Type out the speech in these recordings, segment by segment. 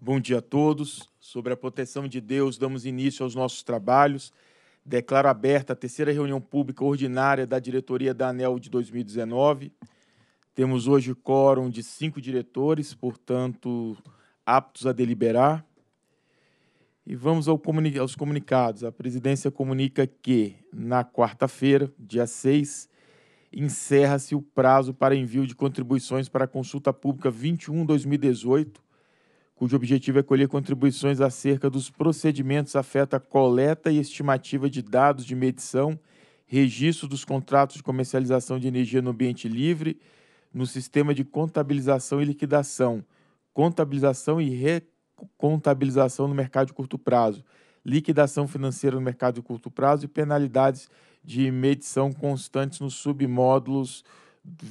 Bom dia a todos. Sobre a proteção de Deus, damos início aos nossos trabalhos. Declaro aberta a terceira reunião pública ordinária da diretoria da ANEL de 2019. Temos hoje o quórum de cinco diretores, portanto, aptos a deliberar. E vamos ao comuni aos comunicados. A presidência comunica que, na quarta-feira, dia 6, encerra-se o prazo para envio de contribuições para a consulta pública 21-2018 cujo objetivo é colher contribuições acerca dos procedimentos afeta a coleta e estimativa de dados de medição, registro dos contratos de comercialização de energia no ambiente livre, no sistema de contabilização e liquidação, contabilização e recontabilização no mercado de curto prazo, liquidação financeira no mercado de curto prazo e penalidades de medição constantes nos submódulos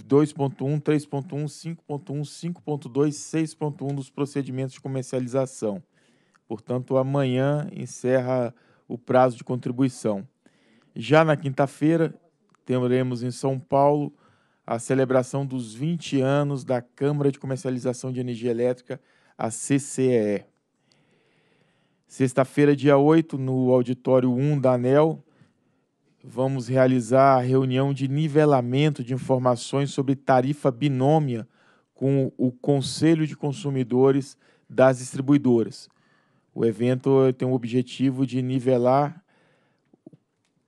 2.1, 3.1, 5.1, 5.2, 6.1 dos procedimentos de comercialização. Portanto, amanhã encerra o prazo de contribuição. Já na quinta-feira, teremos em São Paulo a celebração dos 20 anos da Câmara de Comercialização de Energia Elétrica, a CCEE. Sexta-feira, dia 8, no auditório 1 da ANEL, vamos realizar a reunião de nivelamento de informações sobre tarifa binômia com o Conselho de Consumidores das Distribuidoras. O evento tem o objetivo de nivelar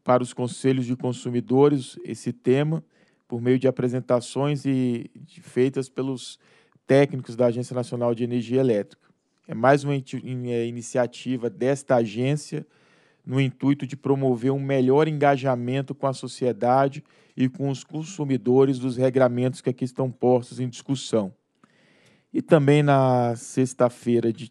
para os conselhos de consumidores esse tema por meio de apresentações e de, feitas pelos técnicos da Agência Nacional de Energia Elétrica. É mais uma in, é, iniciativa desta agência no intuito de promover um melhor engajamento com a sociedade e com os consumidores dos regramentos que aqui estão postos em discussão. E também na sexta-feira de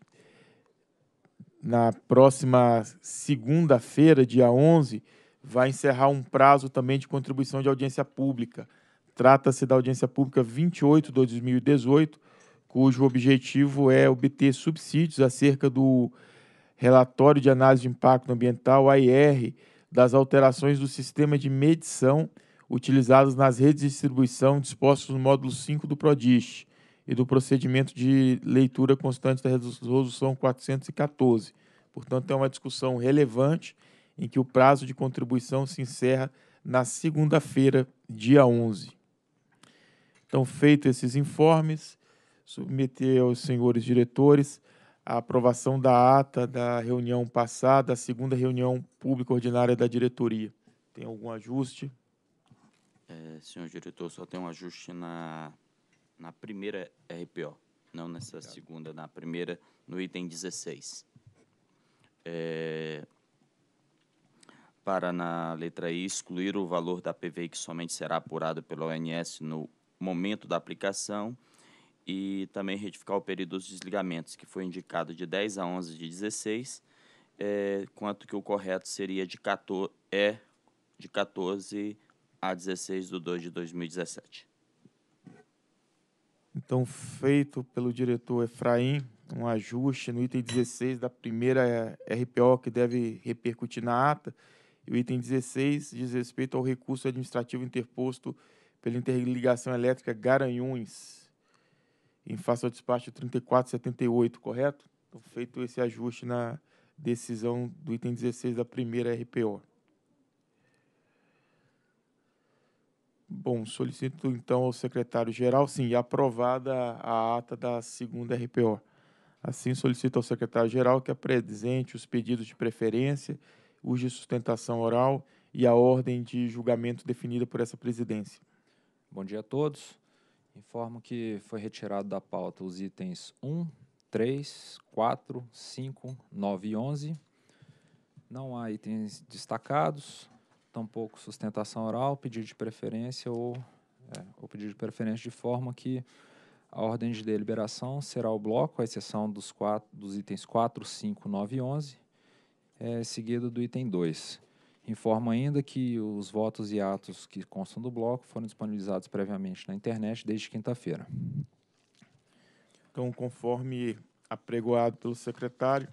na próxima segunda-feira, dia 11, vai encerrar um prazo também de contribuição de audiência pública. Trata-se da audiência pública 28 de 2018, cujo objetivo é obter subsídios acerca do Relatório de Análise de Impacto Ambiental, AIR, das alterações do sistema de medição utilizados nas redes de distribuição dispostos no módulo 5 do Prodis e do procedimento de leitura constante da resolução 414. Portanto, é uma discussão relevante em que o prazo de contribuição se encerra na segunda-feira, dia 11. Então, feitos esses informes, submeter aos senhores diretores a aprovação da ata da reunião passada, a segunda reunião pública ordinária da diretoria. Tem algum ajuste? É, senhor diretor, só tem um ajuste na, na primeira RPO, não nessa Obrigado. segunda, na primeira, no item 16. É, para, na letra I, excluir o valor da PVI que somente será apurado pelo ONS no momento da aplicação e também retificar o período dos desligamentos, que foi indicado de 10 a 11 de 16, é, eh, quanto que o correto seria de 14, é de 14 a 16 de 2 de 2017. Então, feito pelo diretor Efraim, um ajuste no item 16 da primeira eh, RPO que deve repercutir na ata, e o item 16 diz respeito ao recurso administrativo interposto pela interligação elétrica Garanhuns em face ao despacho 3478, correto? Então, feito esse ajuste na decisão do item 16 da primeira RPO. Bom, solicito então ao secretário-geral, sim, aprovada a ata da segunda RPO. Assim, solicito ao secretário-geral que apresente os pedidos de preferência, os de sustentação oral e a ordem de julgamento definida por essa presidência. Bom dia a todos. Informo que foi retirado da pauta os itens 1, 3, 4, 5, 9 e 11. Não há itens destacados, tampouco sustentação oral, pedido de preferência ou, é, ou pedido de preferência de forma que a ordem de deliberação será o bloco, à exceção dos, quatro, dos itens 4, 5, 9 e 11, é, seguido do item 2. Informo ainda que os votos e atos que constam do bloco foram disponibilizados previamente na internet desde quinta-feira. Então, conforme apregoado pelo secretário,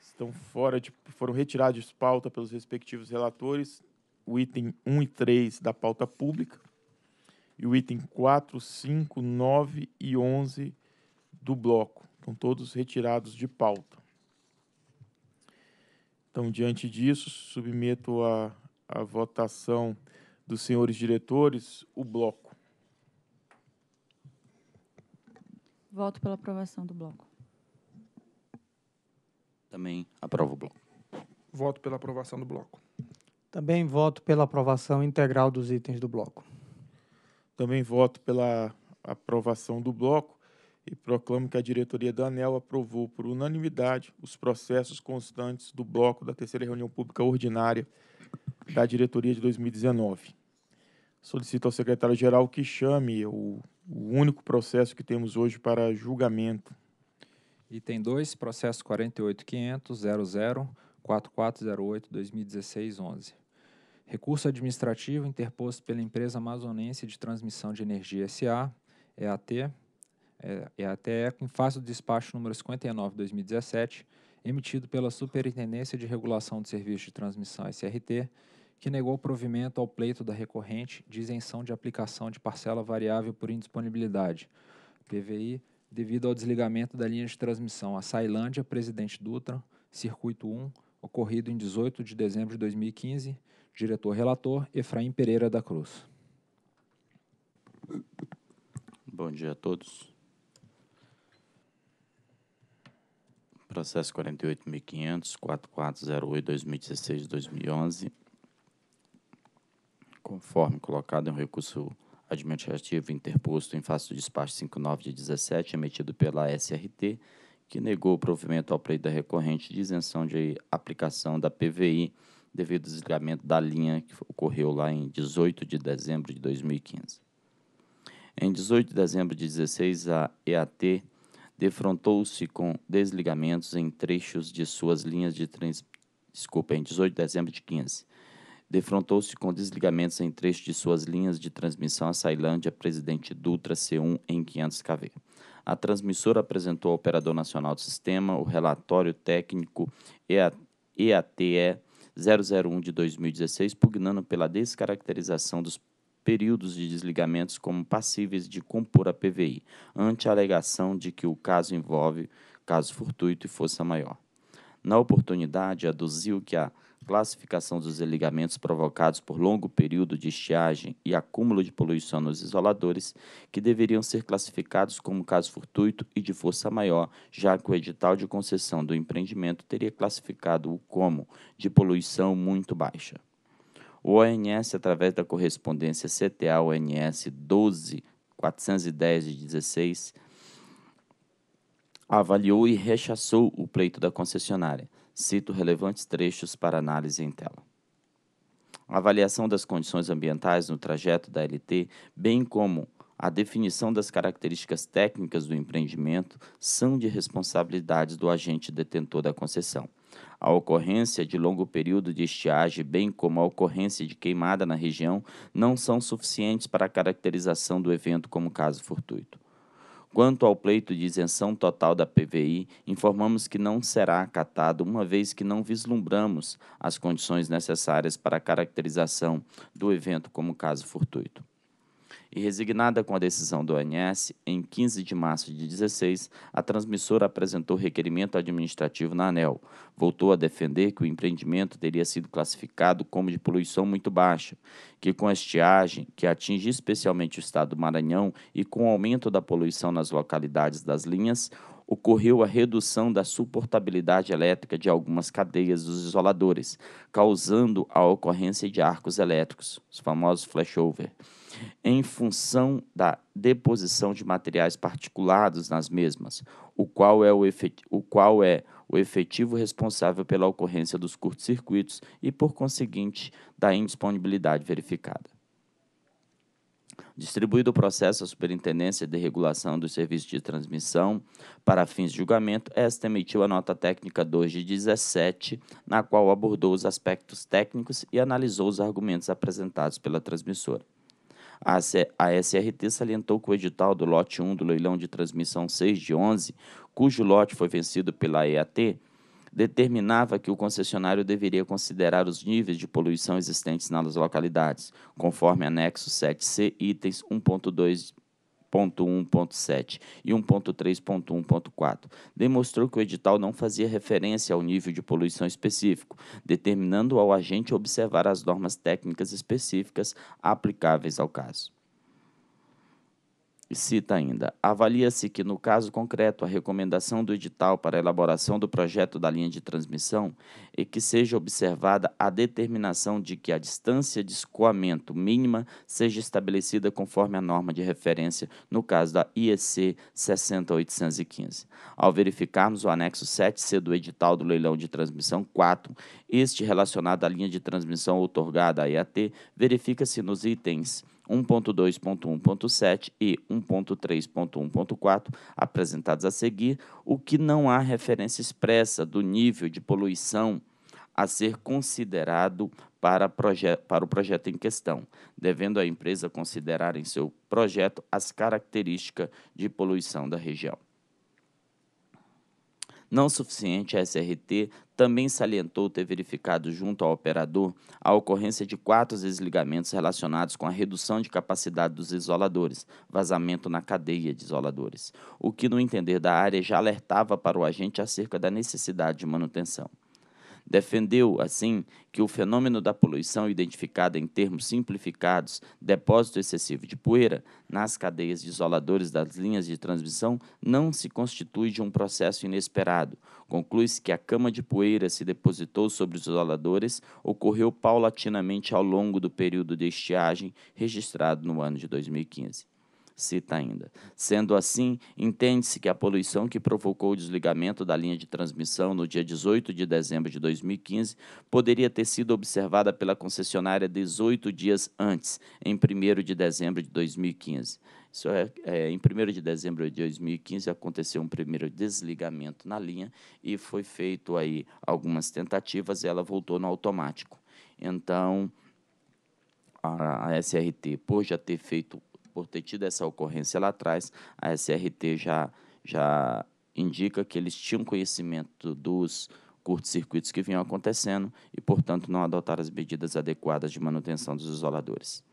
estão fora de, foram retirados de pauta pelos respectivos relatores o item 1 e 3 da pauta pública e o item 4, 5, 9 e 11 do bloco. Estão todos retirados de pauta. Então, diante disso, submeto a, a votação dos senhores diretores o bloco. Voto pela aprovação do bloco. Também aprovo o bloco. Voto pela aprovação do bloco. Também voto pela aprovação integral dos itens do bloco. Também voto pela aprovação do bloco e proclamo que a diretoria da ANEL aprovou por unanimidade os processos constantes do bloco da terceira reunião pública ordinária da diretoria de 2019. Solicito ao secretário-geral que chame o, o, único processo que temos hoje para julgamento. Item 2, processo 48.500.00.4408.2016.11. Recurso administrativo interposto pela empresa amazonense de transmissão de energia SA, EAT, é, é até em face do despacho número 59 2017, emitido pela Superintendência de Regulação de Serviços de Transmissão SRT, que negou provimento ao pleito da recorrente de isenção de aplicação de parcela variável por indisponibilidade, PVI, devido ao desligamento da linha de transmissão a Sailândia, Presidente Dutra, Circuito 1, ocorrido em 18 de dezembro de 2015, diretor relator Efraim Pereira da Cruz. Bom dia a todos. processo 48.500.4408-2016-2011, conforme colocado em um recurso administrativo interposto em face do despacho 59 de 17, emitido pela SRT, que negou o provimento ao pleito da recorrente de isenção de aplicação da PVI devido ao desligamento da linha que ocorreu lá em 18 de dezembro de 2015. Em 18 de dezembro de 16, a EAT defrontou-se com desligamentos em trechos de suas linhas de trans... desculpa, em 18 de dezembro de 15. Defrontou-se com desligamentos em trechos de suas linhas de transmissão à Sailândia, presidente Dutra C1 em 500 kV. A transmissora apresentou ao operador nacional do sistema o relatório técnico EATE 001 de 2016, pugnando pela descaracterização dos períodos de desligamentos como passíveis de compor a PVI, ante a alegação de que o caso envolve caso fortuito e força maior. Na oportunidade, aduziu que a classificação dos desligamentos provocados por longo período de estiagem e acúmulo de poluição nos isoladores, que deveriam ser classificados como caso fortuito e de força maior, já que o edital de concessão do empreendimento teria classificado o como de poluição muito baixa. O ONS, através da correspondência CTA-ONS 12 410 de 16, avaliou e rechaçou o pleito da concessionária. Cito relevantes trechos para análise em tela. A avaliação das condições ambientais no trajeto da LT, bem como a definição das características técnicas do empreendimento, são de responsabilidade do agente detentor da concessão. A ocorrência de longo período de estiagem, bem como a ocorrência de queimada na região, não são suficientes para a caracterização do evento como caso fortuito. Quanto ao pleito de isenção total da PVI, informamos que não será acatado, uma vez que não vislumbramos as condições necessárias para a caracterização do evento como caso fortuito e resignada com a decisão do ONS, em 15 de março de 16, a transmissora apresentou requerimento administrativo na ANEL. Voltou a defender que o empreendimento teria sido classificado como de poluição muito baixa, que com a estiagem, que atinge especialmente o estado do Maranhão, e com o aumento da poluição nas localidades das linhas, ocorreu a redução da suportabilidade elétrica de algumas cadeias dos isoladores, causando a ocorrência de arcos elétricos, os famosos flashover, em função da deposição de materiais particulados nas mesmas, o qual é o, efetivo, o qual é o efetivo responsável pela ocorrência dos curtos-circuitos e, por conseguinte, da indisponibilidade verificada distribuído o processo à Superintendência de Regulação dos Serviços de Transmissão para fins de julgamento, esta emitiu a nota técnica 2 de 17, na qual abordou os aspectos técnicos e analisou os argumentos apresentados pela transmissora. A SRT salientou que o edital do lote 1 do leilão de transmissão 6 de 11, cujo lote foi vencido pela EAT, determinava que o concessionário deveria considerar os níveis de poluição existentes nas localidades, conforme anexo 7C, itens 1.2 e 1.3.1.4, demonstrou que o edital não fazia referência ao nível de poluição específico, determinando ao agente observar as normas técnicas específicas aplicáveis ao caso. Cita ainda: avalia-se que, no caso concreto, a recomendação do edital para elaboração do projeto da linha de transmissão e que seja observada a determinação de que a distância de escoamento mínima seja estabelecida conforme a norma de referência, no caso da IEC 60815. Ao verificarmos o anexo 7C do edital do leilão de transmissão 4, este relacionado à linha de transmissão outorgada à IAT, verifica-se nos itens 1.2.1.7 e 1.3.1.4, apresentados a seguir, o que não há referência expressa do nível de poluição a ser considerado para, para, o projeto em questão, devendo a empresa considerar em seu projeto as características de poluição da região. Não suficiente, a SRT também salientou ter verificado junto ao operador a ocorrência de quatro desligamentos relacionados com a redução de capacidade dos isoladores, vazamento na cadeia de isoladores, o que, no entender da área, já alertava para o agente acerca da necessidade de manutenção. Defendeu, assim, que o fenômeno da poluição, identificada em termos simplificados, depósito excessivo de poeira, nas cadeias de isoladores das linhas de transmissão, não se constitui de um processo inesperado. Conclui-se que a cama de poeira se depositou sobre os isoladores ocorreu paulatinamente ao longo do período de estiagem registrado no ano de 2015 cita ainda. Sendo assim, entende-se que a poluição que provocou o desligamento da linha de transmissão no dia 18 de dezembro de 2015 poderia ter sido observada pela concessionária 18 dias antes, em 1 de dezembro de 2015. Isso é, é, em 1 de dezembro de 2015 aconteceu um primeiro desligamento na linha e foi feito aí algumas tentativas e ela voltou no automático. Então, a, SRT, por já ter feito por ter tido essa ocorrência lá atrás, a SRT já, já indica que eles tinham conhecimento dos curtos-circuitos que vinham acontecendo e, portanto, não adotaram as medidas adequadas de manutenção dos isoladores.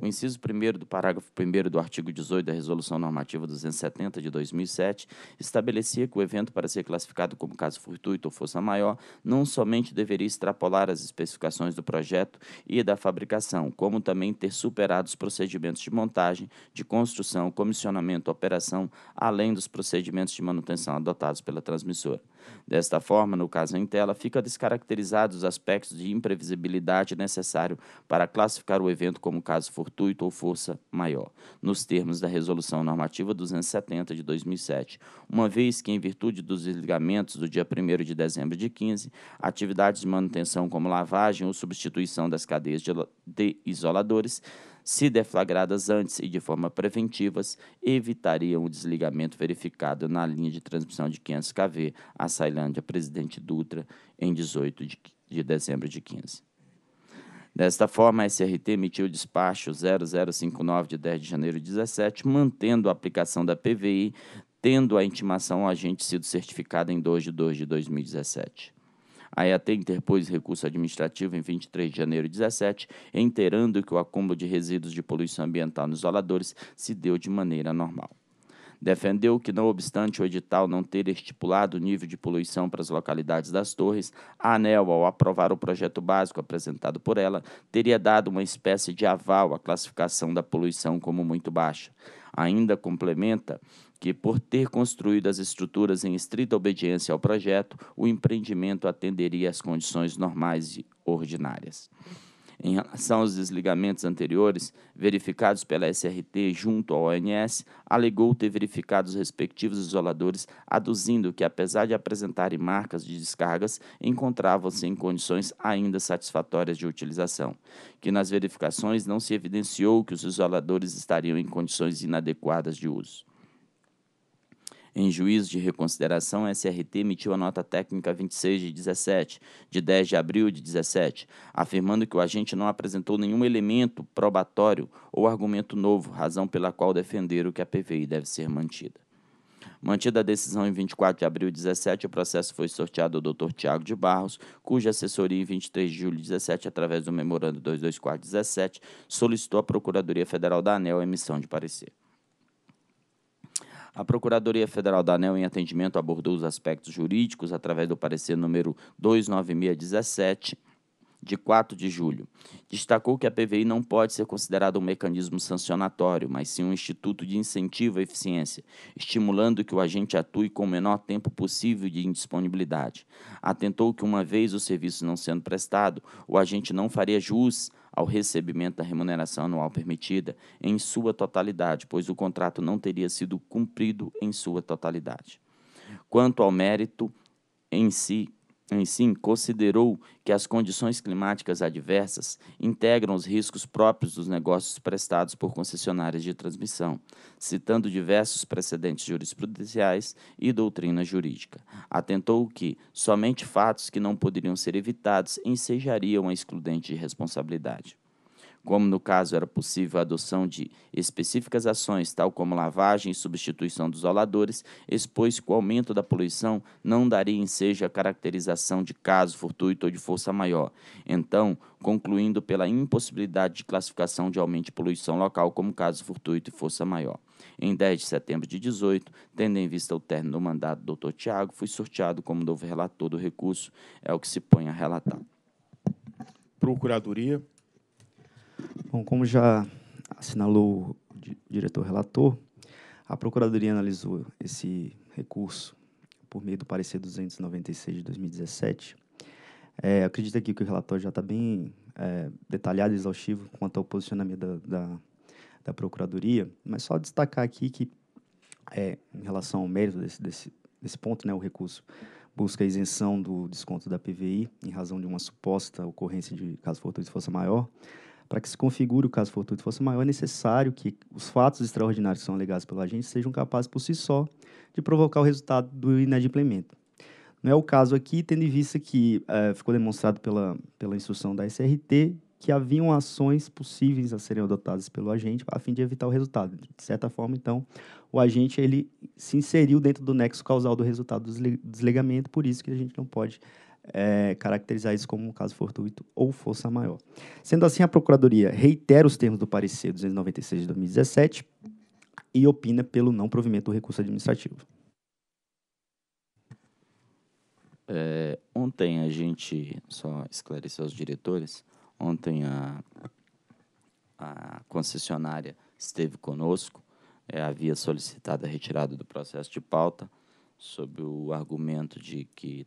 O inciso 1 do parágrafo 1 do artigo 18 da Resolução Normativa 270 de 2007 estabelecia que o evento, para ser classificado como caso fortuito ou força maior, não somente deveria extrapolar as especificações do projeto e da fabricação, como também ter superado os procedimentos de montagem, de construção, comissionamento, operação, além dos procedimentos de manutenção adotados pela transmissora. Desta forma, no caso em tela, fica descaracterizados os aspectos de imprevisibilidade necessário para classificar o evento como caso fortuito ou força maior, nos termos da Resolução Normativa 270 de 2007, uma vez que, em virtude dos desligamentos do dia 1 de dezembro de 15, atividades de manutenção como lavagem ou substituição das cadeias de isoladores se deflagradas antes e de forma preventivas, evitariam o desligamento verificado na linha de transmissão de 500 kV à Sailândia Presidente Dutra em 18 de, de dezembro de 15. Desta forma, a SRT emitiu o despacho 0059 de 10 de janeiro de 17, mantendo a aplicação da PVI, tendo a intimação ao agente sido certificada em 2 de 2 de 2017. A EAT interpôs recurso administrativo em 23 de janeiro de 17, inteirando que o acúmulo de resíduos de poluição ambiental nos oladores se deu de maneira normal. Defendeu que, não obstante o edital não ter estipulado o nível de poluição para as localidades das torres, a ANEL, ao aprovar o projeto básico apresentado por ela, teria dado uma espécie de aval à classificação da poluição como muito baixa. Ainda complementa que, por ter construído as estruturas em estrita obediência ao projeto, o empreendimento atenderia às condições normais e ordinárias. Em relação aos desligamentos anteriores, verificados pela SRT junto ao ONS, alegou ter verificado os respectivos isoladores, aduzindo que, apesar de apresentarem marcas de descargas, encontravam-se em condições ainda satisfatórias de utilização. Que nas verificações não se evidenciou que os isoladores estariam em condições inadequadas de uso. Em juízo de reconsideração, a SRT emitiu a nota técnica 26 de 17, de 10 de abril de 17, afirmando que o agente não apresentou nenhum elemento probatório ou argumento novo, razão pela qual defenderam que a PVI deve ser mantida. Mantida a decisão em 24 de abril de 17, o processo foi sorteado ao Dr. Tiago de Barros, cuja assessoria em 23 de julho de 17, através do memorando 224/17, solicitou à Procuradoria Federal da ANEL a emissão de parecer. A Procuradoria Federal da ANEL, em atendimento, abordou os aspectos jurídicos através do parecer número 29617 de 4 de julho. Destacou que a PVI não pode ser considerada um mecanismo sancionatório, mas sim um instituto de incentivo à eficiência, estimulando que o agente atue com o menor tempo possível de indisponibilidade. Atentou que, uma vez o serviço não sendo prestado, o agente não faria jus ao recebimento da remuneração anual permitida em sua totalidade, pois o contrato não teria sido cumprido em sua totalidade. Quanto ao mérito em si Assim, considerou que as condições climáticas adversas integram os riscos próprios dos negócios prestados por concessionárias de transmissão, citando diversos precedentes jurisprudenciais e doutrina jurídica. Atentou que somente fatos que não poderiam ser evitados ensejariam a excludente de responsabilidade. Como no caso era possível a adoção de específicas ações, tal como lavagem e substituição dos oladores, expôs que o aumento da poluição não daria ensejo à caracterização de caso fortuito ou de força maior. Então, concluindo pela impossibilidade de classificação de aumento de poluição local como caso fortuito e força maior. Em 10 de setembro de 18, tendo em vista o término do mandato do Dr. Tiago, fui sorteado como novo relator do recurso, é o que se põe a relatar. Procuradoria. Bom, como já assinalou o diretor relator, a Procuradoria analisou esse recurso por meio do parecer 296 de 2017. É, acredito aqui que o relatório já está bem é, detalhado e exaustivo quanto ao posicionamento da, da, da, Procuradoria, mas só destacar aqui que, é, em relação ao mérito desse, desse, desse ponto, né, o recurso busca a isenção do desconto da PVI em razão de uma suposta ocorrência de caso fortuito de força maior, para que se configure o caso fortuito fosse maior, é necessário que os fatos extraordinários que são alegados pelo agente sejam capazes por si só de provocar o resultado do inadimplemento. Não é o caso aqui, tendo em vista que é, ficou demonstrado pela, pela instrução da SRT que haviam ações possíveis a serem adotadas pelo agente a fim de evitar o resultado. De certa forma, então, o agente ele se inseriu dentro do nexo causal do resultado do desligamento, por isso que a gente não pode é, caracterizar isso como um caso fortuito ou força maior. Sendo assim, a Procuradoria reitera os termos do parecer 296 de 2017 e opina pelo não provimento do recurso administrativo. É, ontem a gente, só esclareceu aos diretores, ontem a, a concessionária esteve conosco, é, havia solicitado a retirada do processo de pauta, sob o argumento de que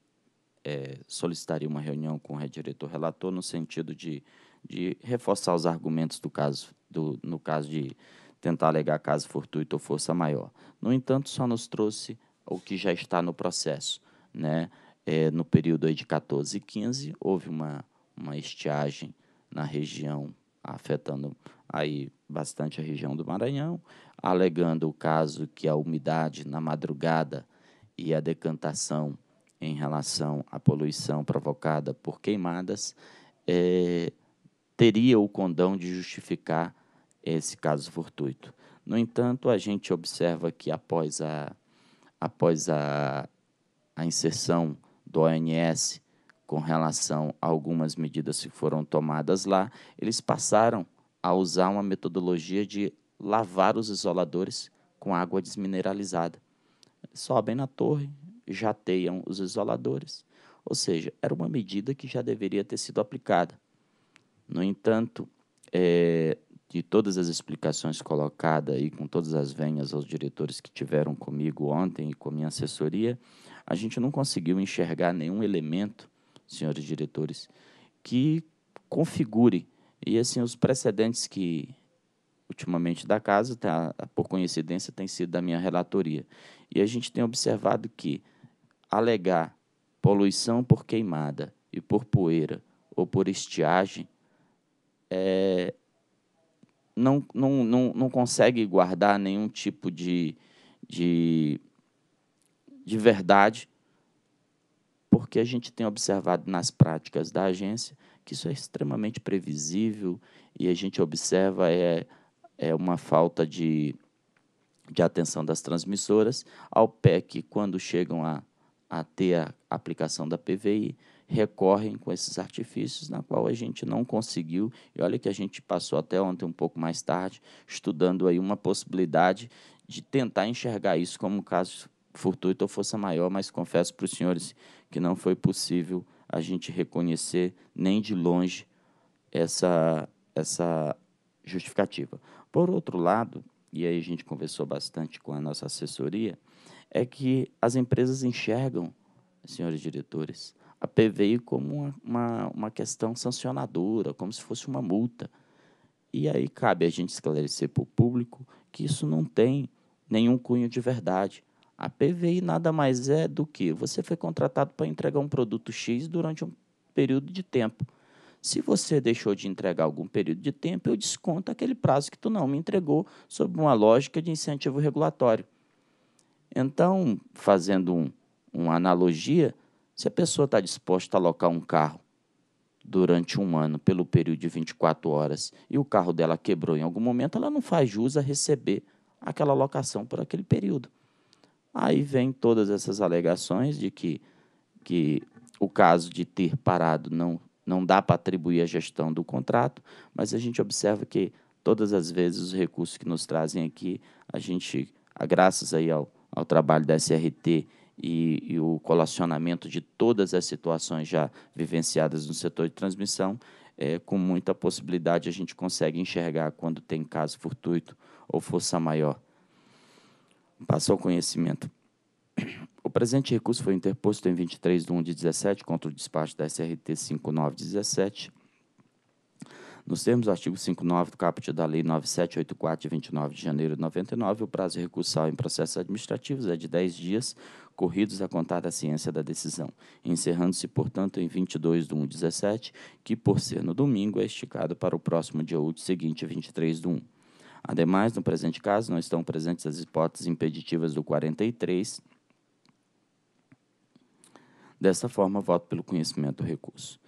é, solicitaria uma reunião com o rediretor relator no sentido de, de reforçar os argumentos do caso, do, no caso de tentar alegar caso fortuito ou força maior. No entanto, só nos trouxe o que já está no processo. Né? É, no período de 14 e 15, houve uma, uma estiagem na região, afetando aí bastante a região do Maranhão, alegando o caso que a umidade na madrugada e a decantação em relação à poluição provocada por queimadas, é, teria o condão de justificar esse caso fortuito. No entanto, a gente observa que após a, após a, a inserção do ONS com relação a algumas medidas que foram tomadas lá, eles passaram a usar uma metodologia de lavar os isoladores com água desmineralizada. Sobem na torre, jateiam os isoladores. Ou seja, era uma medida que já deveria ter sido aplicada. No entanto, é, de todas as explicações colocadas e com todas as venhas aos diretores que tiveram comigo ontem e com minha assessoria, a gente não conseguiu enxergar nenhum elemento, senhores diretores, que configure. E assim, os precedentes que ultimamente da casa, tá, por coincidência, tem sido da minha relatoria. E a gente tem observado que alegar poluição por queimada e por poeira ou por estiagem, é, não, não, não, não consegue guardar nenhum tipo de, de, de verdade, porque a gente tem observado nas práticas da agência que isso é extremamente previsível e a gente observa é, é uma falta de, de atenção das transmissoras ao pé que, quando chegam a a ter a aplicação da PVI, recorrem com esses artifícios na qual a gente não conseguiu e olha que a gente passou até ontem um pouco mais tarde estudando aí uma possibilidade de tentar enxergar isso como um caso fortuito ou força maior, mas confesso para os senhores que não foi possível a gente reconhecer nem de longe essa essa justificativa. Por outro lado, e aí a gente conversou bastante com a nossa assessoria, é que as empresas enxergam, senhores diretores, a PVI como uma, uma, uma questão sancionadora, como se fosse uma multa. E aí cabe a gente esclarecer para o público que isso não tem nenhum cunho de verdade. A PVI nada mais é do que você foi contratado para entregar um produto X durante um período de tempo. Se você deixou de entregar algum período de tempo, eu desconto aquele prazo que tu não me entregou sob uma lógica de incentivo regulatório. Então, fazendo um, uma analogia, se a pessoa está disposta a alocar um carro durante um ano, pelo período de 24 horas, e o carro dela quebrou em algum momento, ela não faz jus a receber aquela locação por aquele período. Aí vem todas essas alegações de que, que o caso de ter parado não, não dá para atribuir a gestão do contrato, mas a gente observa que todas as vezes os recursos que nos trazem aqui, a gente, graças aí ao, ao trabalho da SRT e, e, o colacionamento de todas as situações já vivenciadas no setor de transmissão, é, com muita possibilidade a gente consegue enxergar quando tem caso fortuito ou força maior. Passou ao conhecimento. O presente recurso foi interposto em 23 de 1 de 17 contra o despacho da SRT 5917, nos termos do artigo 59 do caput da Lei 9784, de 29 de janeiro de 99, o prazo recursal em processos administrativos é de 10 dias, corridos a contar da ciência da decisão, encerrando-se, portanto, em 22 de 1 17, que, por ser no domingo, é esticado para o próximo dia útil seguinte, 23 de 1. Ademais, no presente caso, não estão presentes as hipóteses impeditivas do 43. Dessa forma, voto pelo conhecimento do recurso.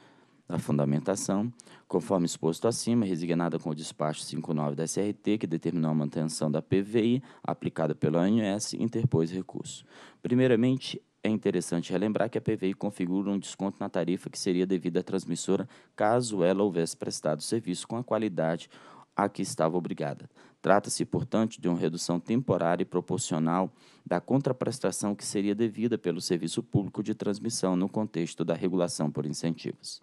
Da fundamentação, conforme exposto acima, resignada com o despacho 59 da SRT, que determinou a manutenção da PVI aplicada pela ANS, interpôs recurso. Primeiramente, é interessante relembrar que a PVI configura um desconto na tarifa que seria devido à transmissora caso ela houvesse prestado serviço com a qualidade a que estava obrigada. Trata-se, portanto, de uma redução temporária e proporcional da contraprestação que seria devida pelo serviço público de transmissão no contexto da regulação por incentivos.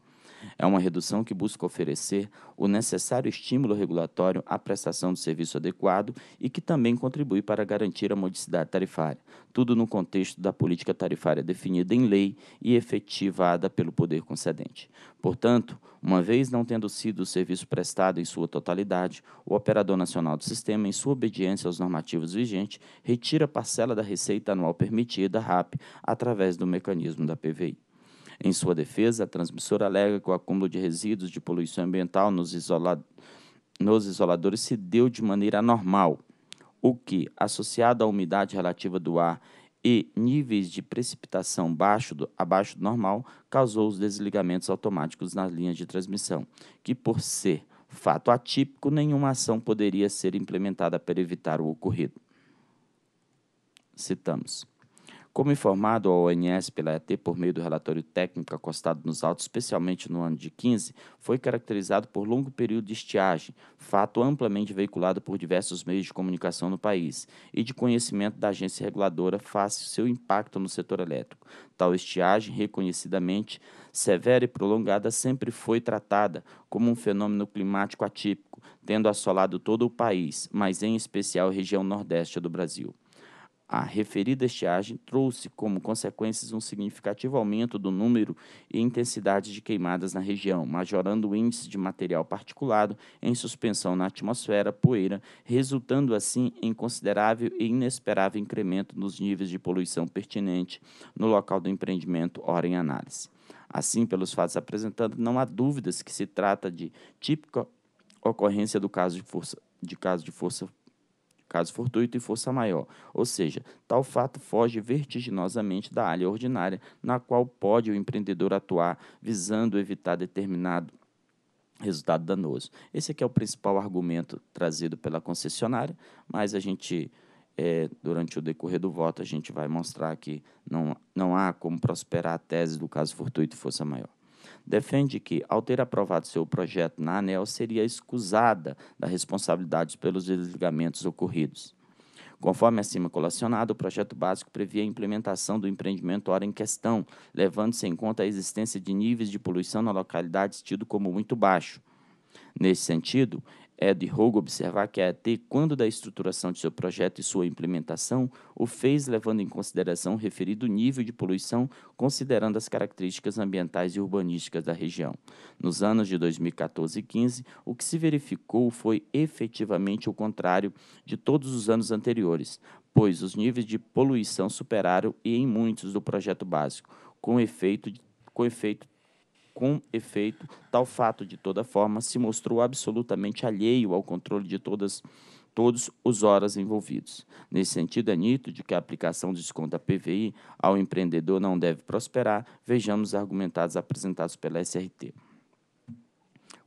É uma redução que busca oferecer o necessário estímulo regulatório à prestação do serviço adequado e que também contribui para garantir a modicidade tarifária, tudo no contexto da política tarifária definida em lei e efetivada pelo poder concedente. Portanto, uma vez não tendo sido o serviço prestado em sua totalidade, o operador nacional do sistema, em sua obediência aos normativos vigentes, retira parcela da receita anual permitida, RAP, através do mecanismo da PVI. Em sua defesa, a transmissora alega que o acúmulo de resíduos de poluição ambiental nos, isola... nos isoladores se deu de maneira anormal, o que, associado à umidade relativa do ar e níveis de precipitação baixo do, abaixo do normal causou os desligamentos automáticos nas linhas de transmissão, que por ser fato atípico, nenhuma ação poderia ser implementada para evitar o ocorrido. Citamos. Como informado ao ONS pela ET por meio do relatório técnico acostado nos autos, especialmente no ano de 15, foi caracterizado por longo período de estiagem, fato amplamente veiculado por diversos meios de comunicação no país e de conhecimento da agência reguladora face ao seu impacto no setor elétrico. Tal estiagem, reconhecidamente severa e prolongada, sempre foi tratada como um fenômeno climático atípico, tendo assolado todo o país, mas em especial a região nordeste do Brasil. A referida estiagem trouxe como consequências um significativo aumento do número e intensidade de queimadas na região, majorando o índice de material particulado em suspensão na atmosfera poeira, resultando assim em considerável e inesperável incremento nos níveis de poluição pertinente no local do empreendimento, hora em análise. Assim, pelos fatos apresentados, não há dúvidas que se trata de típica ocorrência do caso de força, de caso de força caso fortuito e força maior, ou seja, tal fato foge vertiginosamente da área ordinária na qual pode o empreendedor atuar, visando evitar determinado resultado danoso. Esse aqui é o principal argumento trazido pela concessionária, mas a gente é, durante o decorrer do voto a gente vai mostrar que não, não há como prosperar a tese do caso fortuito e força maior defende que, ao ter aprovado seu projeto na ANEL, seria excusada da responsabilidade pelos desligamentos ocorridos. Conforme acima colacionado, o projeto básico previa a implementação do empreendimento hora em questão, levando-se em conta a existência de níveis de poluição na localidade tido como muito baixo. Nesse sentido, é de rogo observar que a ET, quando da estruturação de seu projeto e sua implementação, o fez levando em consideração o referido nível de poluição, considerando as características ambientais e urbanísticas da região. Nos anos de 2014 e 15, o que se verificou foi efetivamente o contrário de todos os anos anteriores, pois os níveis de poluição superaram e em muitos do projeto básico, com efeito, com efeito com efeito, tal fato, de toda forma, se mostrou absolutamente alheio ao controle de todas todos os horas envolvidos. Nesse sentido, é de que a aplicação do desconto da PVI ao empreendedor não deve prosperar, vejamos argumentados apresentados pela SRT.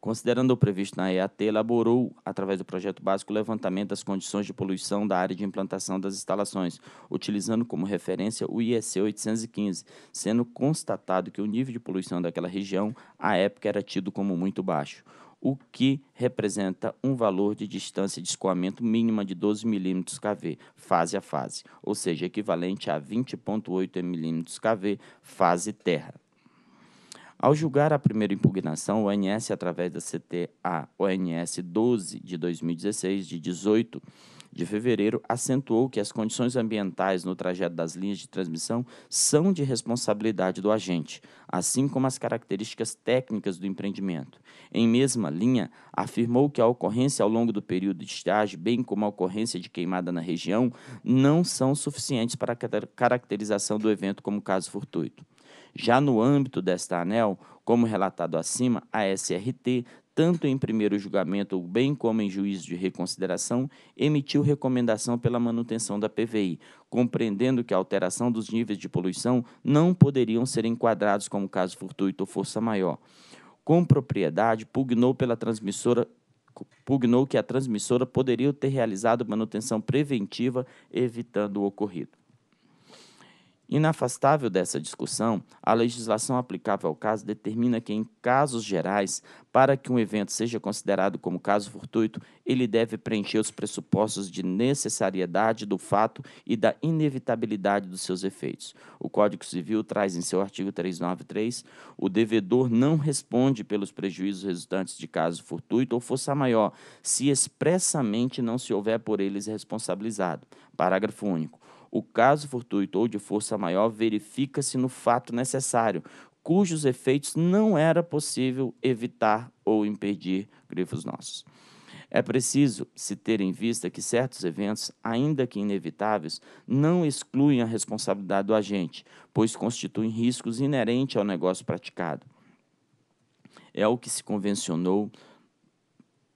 Considerando o previsto na EAT, elaborou, através do projeto básico, o levantamento das condições de poluição da área de implantação das instalações, utilizando como referência o IEC 815, sendo constatado que o nível de poluição daquela região, à época, era tido como muito baixo, o que representa um valor de distância de escoamento mínima de 12 mm kV, fase a fase, ou seja, equivalente a 20,8 mm kV, fase terra. Ao julgar a primeira impugnação, o ONS, através da CTA ONS 12 de 2016, de 18 de fevereiro, acentuou que as condições ambientais no trajeto das linhas de transmissão são de responsabilidade do agente, assim como as características técnicas do empreendimento. Em mesma linha, afirmou que a ocorrência ao longo do período de estágio, bem como a ocorrência de queimada na região, não são suficientes para a caracterização do evento como caso fortuito. Já no âmbito desta ANEL, como relatado acima, a SRT, tanto em primeiro julgamento bem como em juízo de reconsideração, emitiu recomendação pela manutenção da PVI, compreendendo que a alteração dos níveis de poluição não poderiam ser enquadrados como caso fortuito ou força maior. Com propriedade, pugnou pela transmissora pugnou que a transmissora poderia ter realizado manutenção preventiva, evitando o ocorrido. Inafastável dessa discussão, a legislação aplicável ao caso determina que, em casos gerais, para que um evento seja considerado como caso fortuito, ele deve preencher os pressupostos de necessariedade do fato e da inevitabilidade dos seus efeitos. O Código Civil traz em seu artigo 393: o devedor não responde pelos prejuízos resultantes de caso fortuito ou força maior, se expressamente não se houver por eles responsabilizado. Parágrafo único. O caso fortuito ou de força maior verifica-se no fato necessário, cujos efeitos não era possível evitar ou impedir, grifos nossos. É preciso se ter em vista que certos eventos, ainda que inevitáveis, não excluem a responsabilidade do agente, pois constituem riscos inerentes ao negócio praticado. É o que se convencionou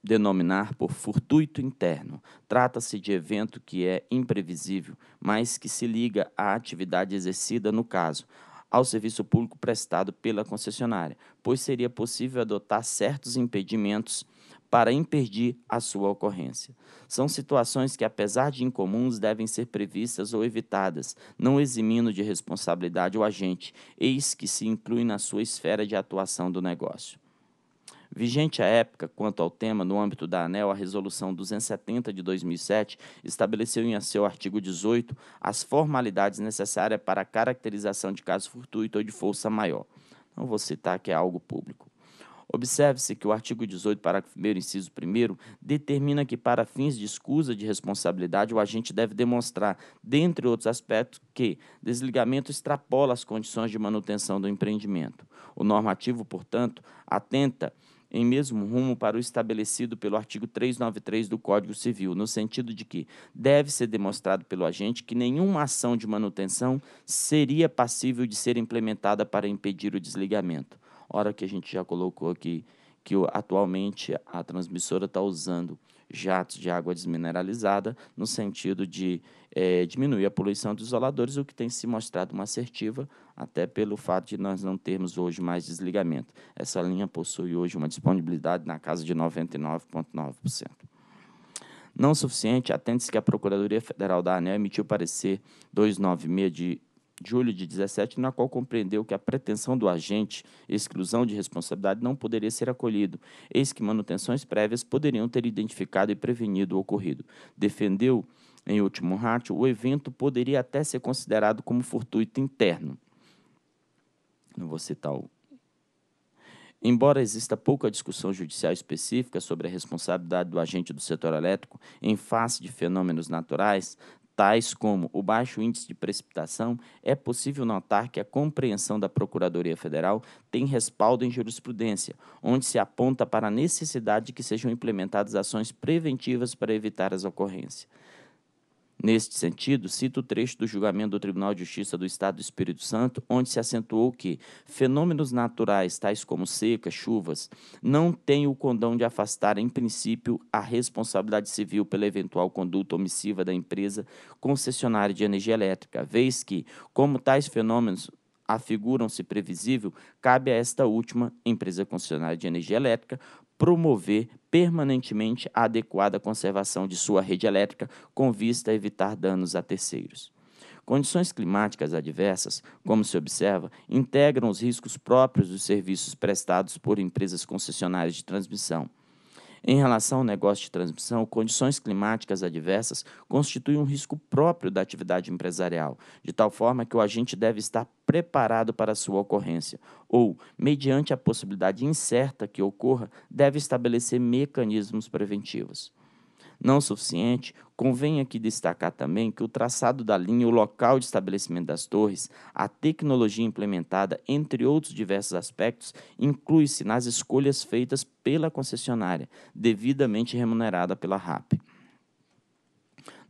denominar por furtuito interno. Trata-se de evento que é imprevisível, mas que se liga à atividade exercida no caso, ao serviço público prestado pela concessionária, pois seria possível adotar certos impedimentos para impedir a sua ocorrência. São situações que, apesar de incomuns, devem ser previstas ou evitadas, não eximindo de responsabilidade o agente, eis que se inclui na sua esfera de atuação do negócio. Vigente à época, quanto ao tema, no âmbito da ANEL, a Resolução 270 de 2007 estabeleceu em seu artigo 18 as formalidades necessárias para a caracterização de caso fortuito ou de força maior. Não vou citar que é algo público. Observe-se que o artigo 18, parágrafo 1, inciso 1, determina que, para fins de escusa de responsabilidade, o agente deve demonstrar, dentre outros aspectos, que desligamento extrapola as condições de manutenção do empreendimento. O normativo, portanto, atenta em mesmo rumo para o estabelecido pelo artigo 393 do Código Civil, no sentido de que deve ser demonstrado pelo agente que nenhuma ação de manutenção seria passível de ser implementada para impedir o desligamento. Ora que a gente já colocou aqui que atualmente a transmissora está usando jatos de água desmineralizada, no sentido de é, diminuir a poluição dos isoladores, o que tem se mostrado uma assertiva, até pelo fato de nós não termos hoje mais desligamento. Essa linha possui hoje uma disponibilidade na casa de 99,9%. Não suficiente, atende-se que a Procuradoria Federal da ANEL emitiu parecer 296 de julho de 17, na qual compreendeu que a pretensão do agente, exclusão de responsabilidade, não poderia ser acolhido, eis que manutenções prévias poderiam ter identificado e prevenido o ocorrido. Defendeu, em último rato, o evento poderia até ser considerado como fortuito interno. Não vou citar o Embora exista pouca discussão judicial específica sobre a responsabilidade do agente do setor elétrico em face de fenômenos naturais, tais como o baixo índice de precipitação, é possível notar que a compreensão da Procuradoria Federal tem respaldo em jurisprudência, onde se aponta para a necessidade de que sejam implementadas ações preventivas para evitar as ocorrências. Neste sentido, cito o trecho do julgamento do Tribunal de Justiça do Estado do Espírito Santo, onde se acentuou que fenômenos naturais, tais como secas, chuvas, não têm o condão de afastar, em princípio, a responsabilidade civil pela eventual conduta omissiva da empresa concessionária de energia elétrica, vez que, como tais fenômenos afiguram-se previsível, cabe a esta última, empresa concessionária de energia elétrica, promover permanentemente a adequada conservação de sua rede elétrica com vista a evitar danos a terceiros. Condições climáticas adversas, como se observa, integram os riscos próprios dos serviços prestados por empresas concessionárias de transmissão em relação ao negócio de transmissão, condições climáticas adversas constituem um risco próprio da atividade empresarial, de tal forma que o agente deve estar preparado para sua ocorrência, ou, mediante a possibilidade incerta que ocorra, deve estabelecer mecanismos preventivos não suficiente, convém aqui destacar também que o traçado da linha, o local de estabelecimento das torres, a tecnologia implementada, entre outros diversos aspectos, inclui-se nas escolhas feitas pela concessionária, devidamente remunerada pela RAP.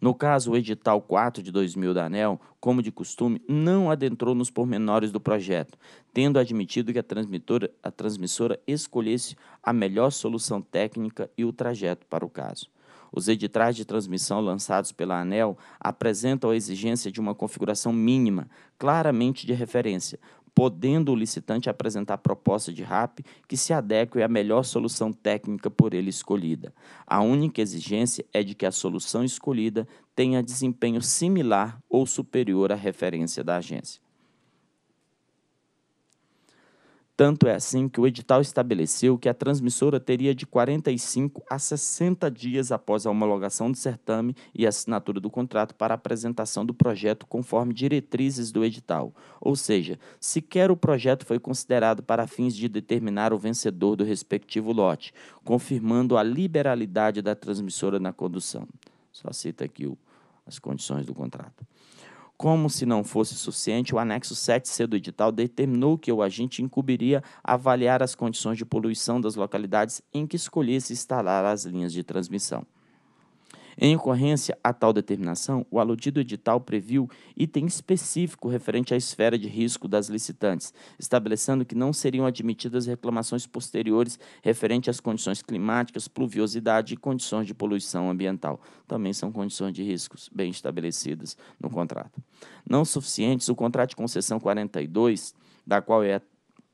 No caso, o edital 4 de 2000 da ANEL, como de costume, não adentrou nos pormenores do projeto, tendo admitido que a transmissora, a transmissora escolhesse a melhor solução técnica e o trajeto para o caso. Os editais de transmissão lançados pela ANEL apresentam a exigência de uma configuração mínima, claramente de referência, podendo o licitante apresentar proposta de RAP que se adeque à melhor solução técnica por ele escolhida. A única exigência é de que a solução escolhida tenha desempenho similar ou superior à referência da agência. Tanto é assim que o edital estabeleceu que a transmissora teria de 45 a 60 dias após a homologação do certame e assinatura do contrato para apresentação do projeto conforme diretrizes do edital. Ou seja, sequer o projeto foi considerado para fins de determinar o vencedor do respectivo lote, confirmando a liberalidade da transmissora na condução. Só cita aqui o, as condições do contrato. Como se não fosse suficiente, o anexo 7C do edital determinou que o agente incumbiria avaliar as condições de poluição das localidades em que escolhesse instalar as linhas de transmissão. Em ocorrência a tal determinação, o aludido edital previu item específico referente à esfera de risco das licitantes, estabelecendo que não seriam admitidas reclamações posteriores referente às condições climáticas, pluviosidade e condições de poluição ambiental. Também são condições de riscos bem estabelecidas no contrato. Não suficientes, o contrato de concessão 42, da qual é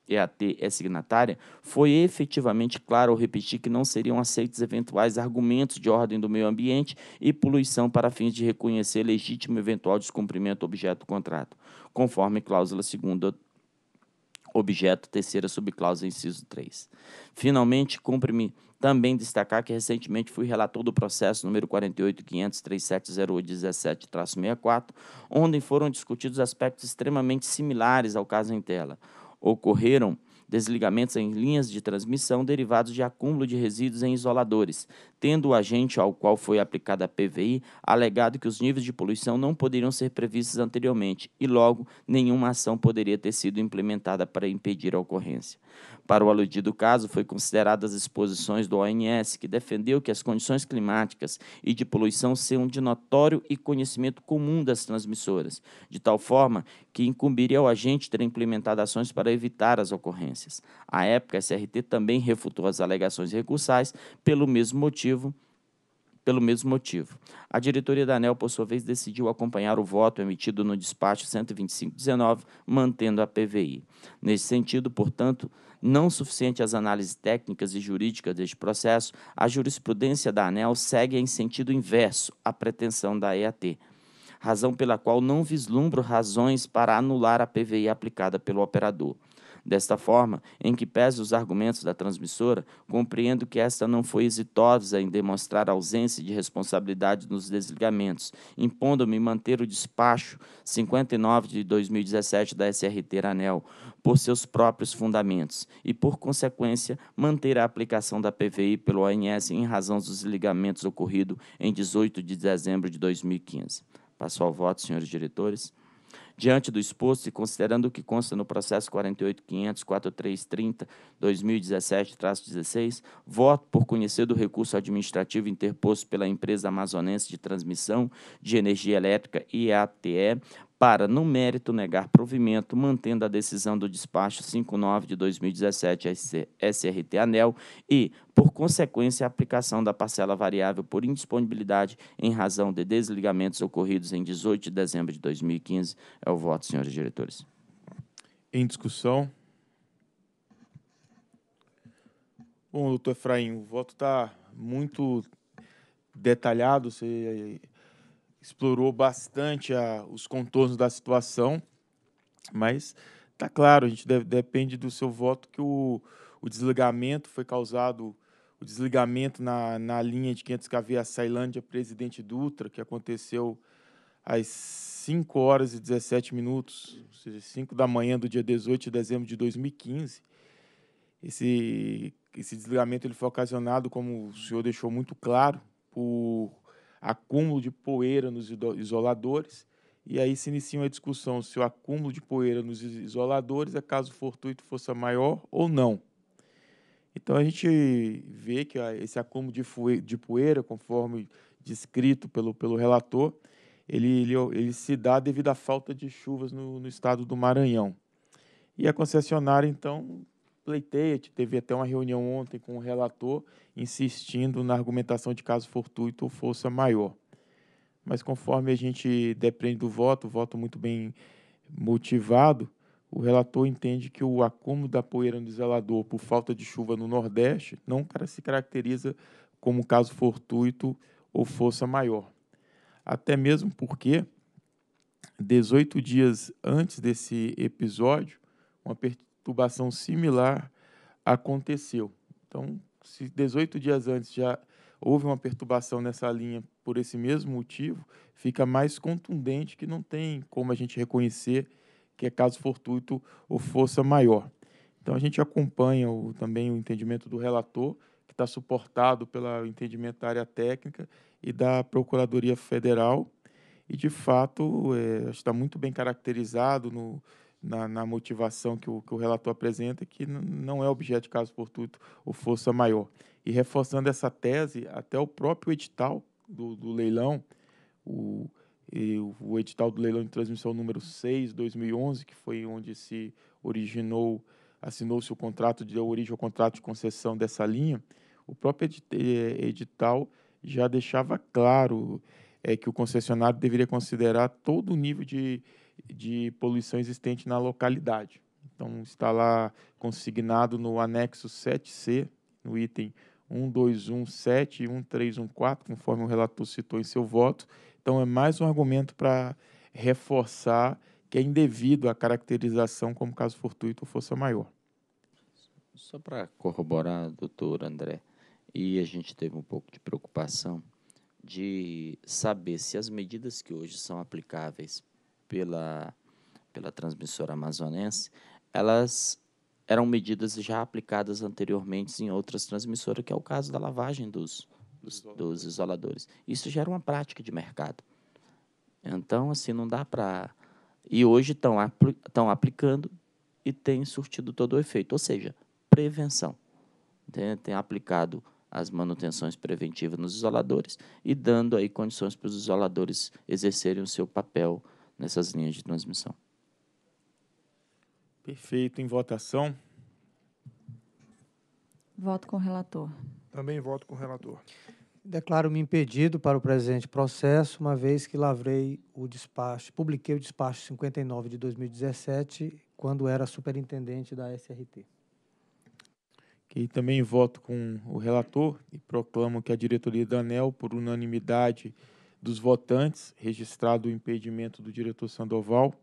EAT é signatária, foi efetivamente claro ao repetir que não seriam aceitos eventuais argumentos de ordem do meio ambiente e poluição para fins de reconhecer legítimo eventual descumprimento do objeto do contrato, conforme cláusula 2 objeto terceira subcláusula inciso 3. Finalmente, cumpre-me também destacar que recentemente fui relator do processo número 48.500.3708.17-64, onde foram discutidos aspectos extremamente similares ao caso em tela, Ocorreram desligamentos em linhas de transmissão derivados de acúmulo de resíduos em isoladores, tendo o agente ao qual foi aplicada a PVI alegado que os níveis de poluição não poderiam ser previstos anteriormente e, logo, nenhuma ação poderia ter sido implementada para impedir a ocorrência. Para o aludido caso, foi consideradas as exposições do ONS, que defendeu que as condições climáticas e de poluição sejam de notório e conhecimento comum das transmissoras, de tal forma que incumbiria ao agente ter implementado ações para evitar as ocorrências. À época, a SRT também refutou as alegações recursais pelo mesmo motivo pelo mesmo motivo. A diretoria da ANEL, por sua vez, decidiu acompanhar o voto emitido no despacho 12519, mantendo a PVI. Nesse sentido, portanto, não suficiente às análises técnicas e jurídicas deste processo, a jurisprudência da ANEL segue em sentido inverso à pretensão da EAT, razão pela qual não vislumbro razões para anular a PVI aplicada pelo operador. Desta forma, em que pese os argumentos da transmissora, compreendo que esta não foi exitosa em demonstrar ausência de responsabilidade nos desligamentos, impondo-me manter o despacho 59 de 2017 da SRT Anel por seus próprios fundamentos e, por consequência, manter a aplicação da PVI pelo ONS em razão dos desligamentos ocorrido em 18 de dezembro de 2015. Passo ao voto, senhores diretores. Diante do exposto e considerando o que consta no processo 48.500.4330-2017-16, voto por conhecer do recurso administrativo interposto pela empresa amazonense de transmissão de energia elétrica IATE para, no mérito, negar provimento, mantendo a decisão do despacho 59 de 2017 SRT ANEL e, por consequência, a aplicação da parcela variável por indisponibilidade em razão de desligamentos ocorridos em 18 de dezembro de 2015. É o voto, senhores diretores. Em discussão. Bom, doutor Efraim, o voto está muito detalhado. Você explorou bastante a, os contornos da situação, mas está claro, a gente deve, depende do seu voto que o, o desligamento foi causado, o desligamento na, na linha de 500 kV a Sailândia Presidente Dutra, que aconteceu às 5 horas e 17 minutos, ou seja, 5 da manhã do dia 18 de dezembro de 2015. Esse, esse desligamento ele foi ocasionado, como o senhor deixou muito claro, por acúmulo de poeira nos isoladores. E aí se inicia uma discussão se o acúmulo de poeira nos isoladores é caso fortuito fosse maior ou não. Então a gente vê que ah, esse acúmulo de, poeira, conforme descrito pelo, pelo relator, ele, ele, ele se dá devido à falta de chuvas no, no estado do Maranhão. E a concessionária, então, pleiteia. Teve até uma reunião ontem com o relator insistindo na argumentação de caso fortuito ou força maior. Mas conforme a gente depende do voto, voto muito bem motivado, o relator entende que o acúmulo da poeira no isolador por falta de chuva no Nordeste não se caracteriza como caso fortuito ou força maior. Até mesmo porque, 18 dias antes desse episódio, uma perturbação similar aconteceu. Então, se 18 dias antes já houve uma perturbação nessa linha por esse mesmo motivo, fica mais contundente que não tem como a gente reconhecer que é caso fortuito ou força maior. Então, a gente acompanha o, também o entendimento do relator, que está suportado pelo entendimento da área técnica e da Procuradoria Federal. E, de fato, é, está muito bem caracterizado no, na, na motivação que o, que o relator apresenta, que não é objeto de caso fortuito ou força maior. E reforçando essa tese, até o próprio edital do, do leilão, o, o edital do leilão de transmissão número 6, 2011, que foi onde se originou, assinou-se o contrato, deu origem ao contrato de concessão dessa linha, o próprio edital já deixava claro é, que o concessionário deveria considerar todo o nível de de poluição existente na localidade. Então, está lá consignado no anexo 7C, no item 1217 e 1314, conforme o relator citou em seu voto. Então, é mais um argumento para reforçar que é indevido a caracterização como caso fortuito ou força maior. Só para corroborar, doutor André, e a gente teve um pouco de preocupação de saber se as medidas que hoje são aplicáveis pela, pela transmissora amazonense, elas eram medidas já aplicadas anteriormente em outras transmissoras, que é o caso da lavagem dos, dos, dos isoladores. Isso já era uma prática de mercado. Então, assim, não dá para. E hoje estão apl aplicando e tem surtido todo o efeito, ou seja, prevenção. Tem, tem aplicado as manutenções preventivas nos isoladores e dando aí condições para os isoladores exercerem o seu papel nessas linhas de transmissão. Perfeito. Em votação. Voto com o relator. Também voto com o relator. Declaro-me impedido para o presente processo, uma vez que lavrei o despacho, publiquei o despacho 59 de 2017, quando era superintendente da SRT. Que também voto com o relator e proclamo que a diretoria da ANEL, por unanimidade, dos votantes, registrado o impedimento do diretor Sandoval,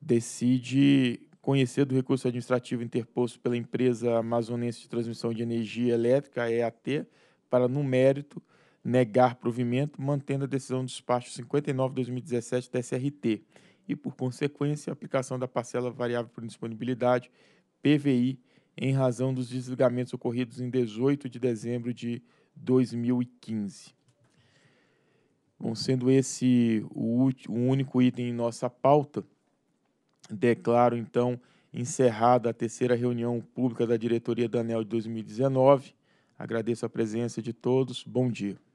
decide conhecer do recurso administrativo interposto pela empresa amazonense de transmissão de energia elétrica, EAT, para, no mérito, negar provimento, mantendo a decisão do despacho 59-2017 da SRT e, por consequência, a aplicação da parcela variável por indisponibilidade, PVI, em razão dos desligamentos ocorridos em 18 de dezembro de 2015. Bom, sendo esse o, o único item em nossa pauta, declaro então encerrada a terceira reunião pública da diretoria da ANEL de 2019. Agradeço a presença de todos. Bom dia.